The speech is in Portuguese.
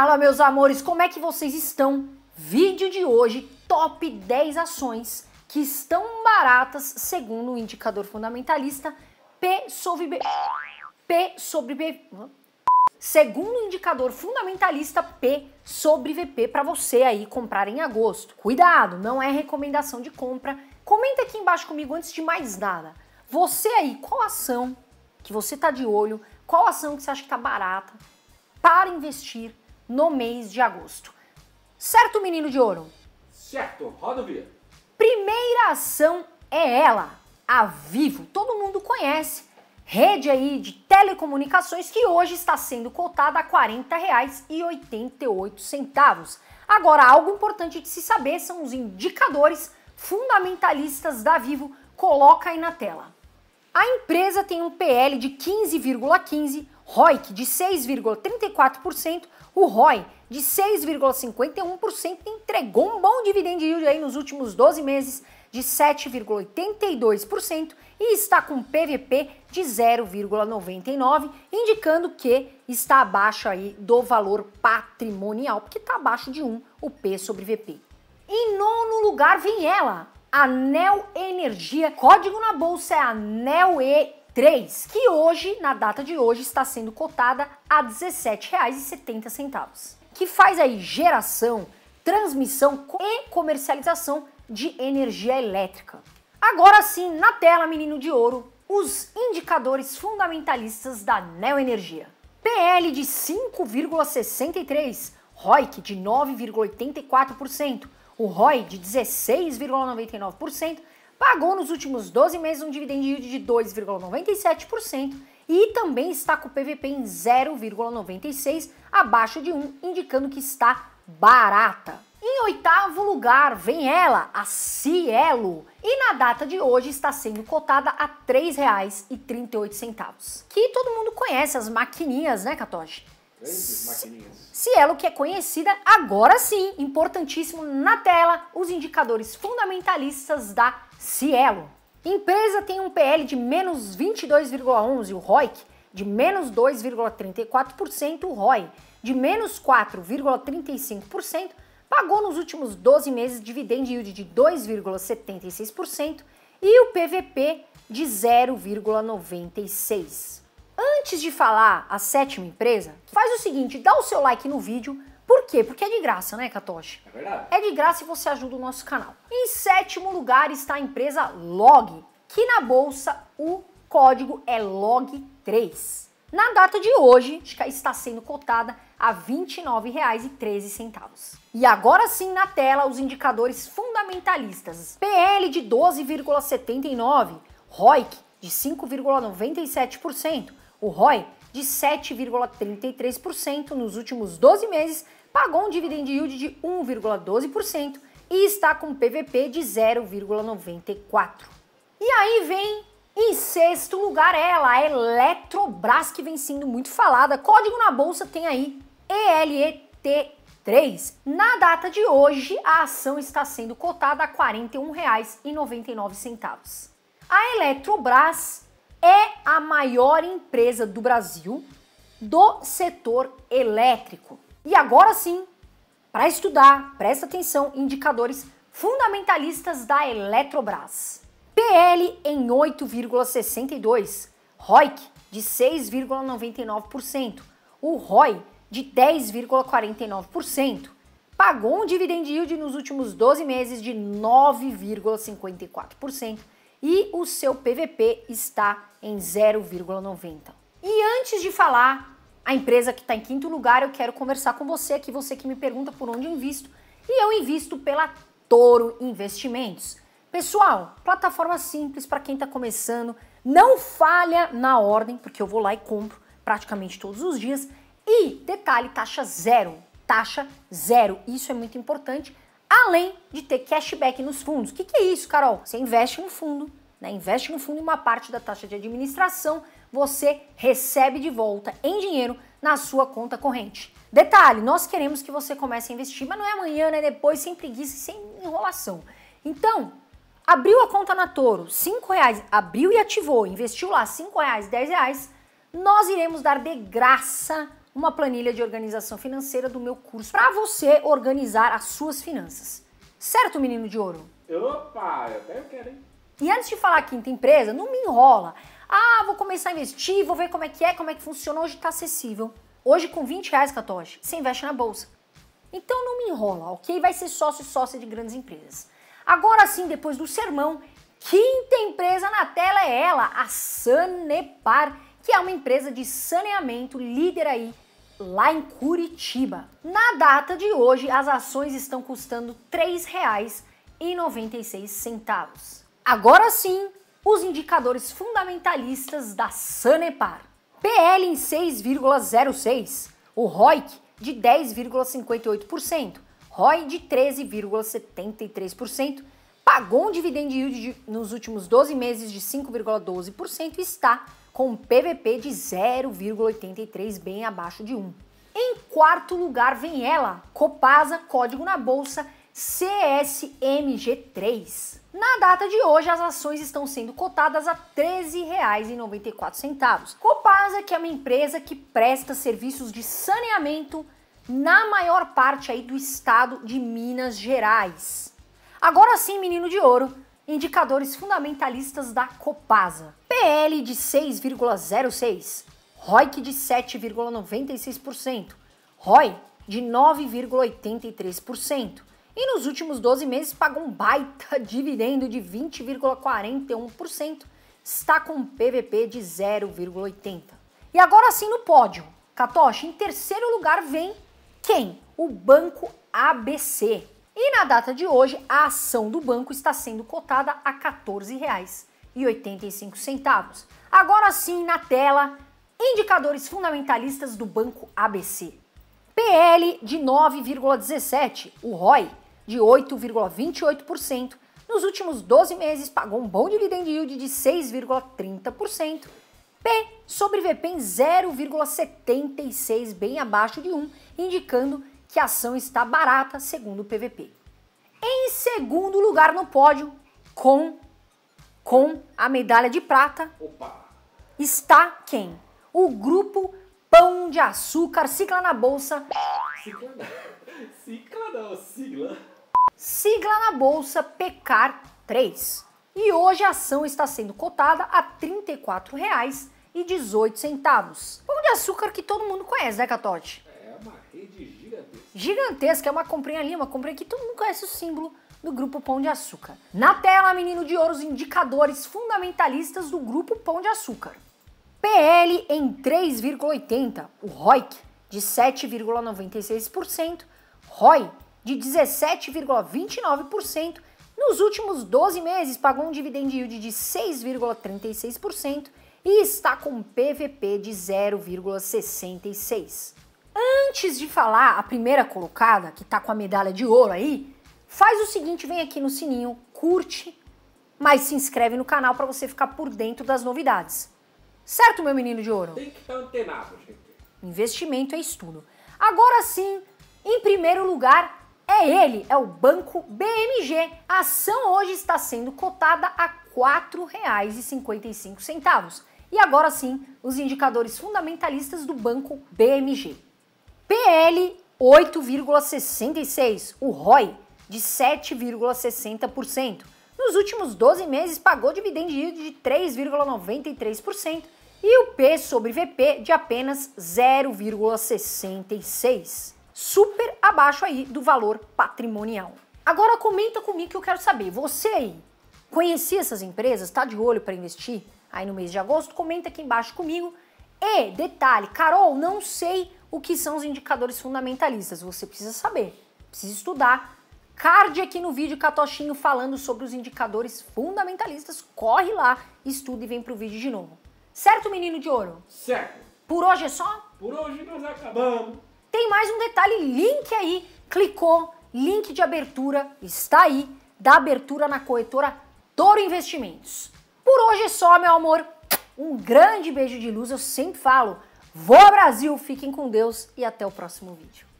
Fala, meus amores, como é que vocês estão? Vídeo de hoje, top 10 ações que estão baratas segundo o indicador fundamentalista P sobre B. P sobre B. Segundo o indicador fundamentalista P sobre VP para você aí comprar em agosto. Cuidado, não é recomendação de compra. Comenta aqui embaixo comigo antes de mais nada. Você aí, qual ação que você tá de olho? Qual ação que você acha que tá barata para investir no mês de agosto. Certo, menino de ouro? Certo, rodovia. Primeira ação é ela, a Vivo. Todo mundo conhece. Rede aí de telecomunicações que hoje está sendo cotada a R$ 40,88. Agora, algo importante de se saber são os indicadores fundamentalistas da Vivo. Coloca aí na tela. A empresa tem um PL de 15,15, ROIC de 6,34%, o ROI de 6,51% entregou um bom dividend yield aí nos últimos 12 meses de 7,82% e está com PVP de 0,99, indicando que está abaixo aí do valor patrimonial, porque está abaixo de 1 o P sobre VP. Em nono lugar vem ela, Anel Energia, código na bolsa é Anel E 3, que hoje, na data de hoje, está sendo cotada a R$ 17,70, que faz aí geração, transmissão e comercialização de energia elétrica. Agora sim, na tela, menino de ouro, os indicadores fundamentalistas da Neo Energia. PL de 5,63, ROIC de 9,84%, o ROI de 16,99%, pagou nos últimos 12 meses um dividend yield de 2,97% e também está com o PVP em 0,96, abaixo de 1, indicando que está barata. Em oitavo lugar vem ela, a Cielo, e na data de hoje está sendo cotada a R$ 3,38, que todo mundo conhece as maquininhas, né, Katoshi? Cielo, que é conhecida agora sim, importantíssimo na tela, os indicadores fundamentalistas da Cielo. Empresa tem um PL de menos 22,11, o ROIC, de menos 2,34%, o ROI, de menos 4,35%, pagou nos últimos 12 meses dividend yield de 2,76% e o PVP de 0,96%. Antes de falar a sétima empresa, faz o seguinte, dá o seu like no vídeo, por quê? Porque é de graça, né, Katoshi? É verdade. É de graça e você ajuda o nosso canal. Em sétimo lugar está a empresa Log, que na bolsa o código é LOG3. Na data de hoje, está sendo cotada a R$ 29,13. E agora sim na tela os indicadores fundamentalistas. PL de 12,79, ROIC de 5,97%, o ROI, de 7,33% nos últimos 12 meses, pagou um dividend yield de 1,12% e está com um PVP de 0,94. E aí vem em sexto lugar ela, a Eletrobras, que vem sendo muito falada. Código na bolsa tem aí ELET3. Na data de hoje, a ação está sendo cotada a R$ 41,99. A Eletrobras é a maior empresa do Brasil do setor elétrico. E agora sim, para estudar, presta atenção, indicadores fundamentalistas da Eletrobras. PL em 8,62, ROIC de 6,99%, o ROI de 10,49%, pagou um dividend yield nos últimos 12 meses de 9,54%, e o seu PVP está em 0,90. E antes de falar a empresa que está em quinto lugar, eu quero conversar com você aqui, você que me pergunta por onde eu invisto, e eu invisto pela Toro Investimentos. Pessoal, plataforma simples para quem está começando, não falha na ordem, porque eu vou lá e compro praticamente todos os dias. E detalhe, taxa zero, taxa zero, isso é muito importante além de ter cashback nos fundos. O que, que, é isso, Carol? Você investe no fundo, né? investe no fundo e uma parte da taxa de administração você recebe de volta em dinheiro na sua conta corrente. Detalhe, nós queremos que você comece a investir, mas não é amanhã, né? Depois, sem preguiça e sem enrolação. Então, abriu a conta na Toro, 5 reais, abriu e ativou, investiu lá 5 reais, 10 reais, nós iremos dar de graça uma planilha de organização financeira do meu curso para você organizar as suas finanças. Certo, menino de ouro? Opa, eu até quero, hein? E antes de falar quinta empresa, não me enrola. Ah, vou começar a investir, vou ver como é que é, como é que funciona. Hoje está acessível. Hoje, com 20 reais, Katoshi, você investe na bolsa. Então não me enrola, ok? Vai ser sócio e sócia de grandes empresas. Agora sim, depois do sermão, quinta empresa na tela é ela, a Sanepar, que é uma empresa de saneamento líder aí lá em Curitiba. Na data de hoje, as ações estão custando R$ 3,96. Agora sim, os indicadores fundamentalistas da Sanepar. PL em 6,06, o ROIC de 10,58%, ROI de 13,73%, pagou um dividend yield de, nos últimos 12 meses de 5,12% e está com um PVP de 0,83, bem abaixo de 1. Em quarto lugar vem ela, Copasa Código na Bolsa CSMG3. Na data de hoje, as ações estão sendo cotadas a R$ 13,94. Copasa, que é uma empresa que presta serviços de saneamento na maior parte aí do estado de Minas Gerais. Agora sim, menino de ouro, indicadores fundamentalistas da Copasa. PL de 6,06, ROIC de 7,96%, ROI de 9,83%. E nos últimos 12 meses pagou um baita dividendo de 20,41%, está com um PVP de 0,80. E agora sim no pódio. Katoshi, em terceiro lugar vem quem? O Banco ABC. E na data de hoje, a ação do banco está sendo cotada a R$ 14,85. Agora sim, na tela, indicadores fundamentalistas do Banco ABC. PL de 9,17, o ROI de 8,28%, nos últimos 12 meses pagou um bom dividend yield de 6,30%, P sobre VP em 0,76, bem abaixo de 1, indicando que a ação está barata, segundo o PVP. Em segundo lugar no pódio, com, com a medalha de prata, Opa. está quem? O grupo Pão de Açúcar, sigla na bolsa. Sigla não, sigla. Não, sigla. sigla na bolsa Pecar 3. E hoje a ação está sendo cotada a R$ 34,18. Pão de açúcar que todo mundo conhece, né, Catote? gigantesca, é uma comprinha ali, uma comprinha aqui, todo mundo conhece o símbolo do Grupo Pão de Açúcar. Na tela, menino de ouro, os indicadores fundamentalistas do Grupo Pão de Açúcar. PL em 3,80, o ROIC de 7,96%, ROI de 17,29%, nos últimos 12 meses pagou um dividend yield de 6,36% e está com um PVP de 0,66%. Antes de falar a primeira colocada, que tá com a medalha de ouro aí, faz o seguinte, vem aqui no sininho, curte, mas se inscreve no canal para você ficar por dentro das novidades. Certo, meu menino de ouro? Tem que estar antenado, gente. Investimento é estudo. Agora sim, em primeiro lugar, é ele, é o Banco BMG. A ação hoje está sendo cotada a R$ 4,55. E agora sim, os indicadores fundamentalistas do Banco BMG. PL 8,66, o ROI de 7,60%. Nos últimos 12 meses pagou dividend yield de 3,93% e o P sobre VP de apenas 0,66. Super abaixo aí do valor patrimonial. Agora comenta comigo que eu quero saber, você aí conhecia essas empresas, tá de olho para investir? Aí no mês de agosto, comenta aqui embaixo comigo e, detalhe, Carol, não sei o que são os indicadores fundamentalistas. Você precisa saber, precisa estudar. Card aqui no vídeo, Catochinho falando sobre os indicadores fundamentalistas. Corre lá, estuda e vem pro vídeo de novo. Certo, menino de ouro? Certo. Por hoje é só? Por hoje nós acabamos. Tem mais um detalhe, link aí. Clicou, link de abertura está aí, da abertura na corretora Toro Investimentos. Por hoje é só, meu amor. Um grande beijo de luz, eu sempre falo. Vou Brasil, fiquem com Deus e até o próximo vídeo.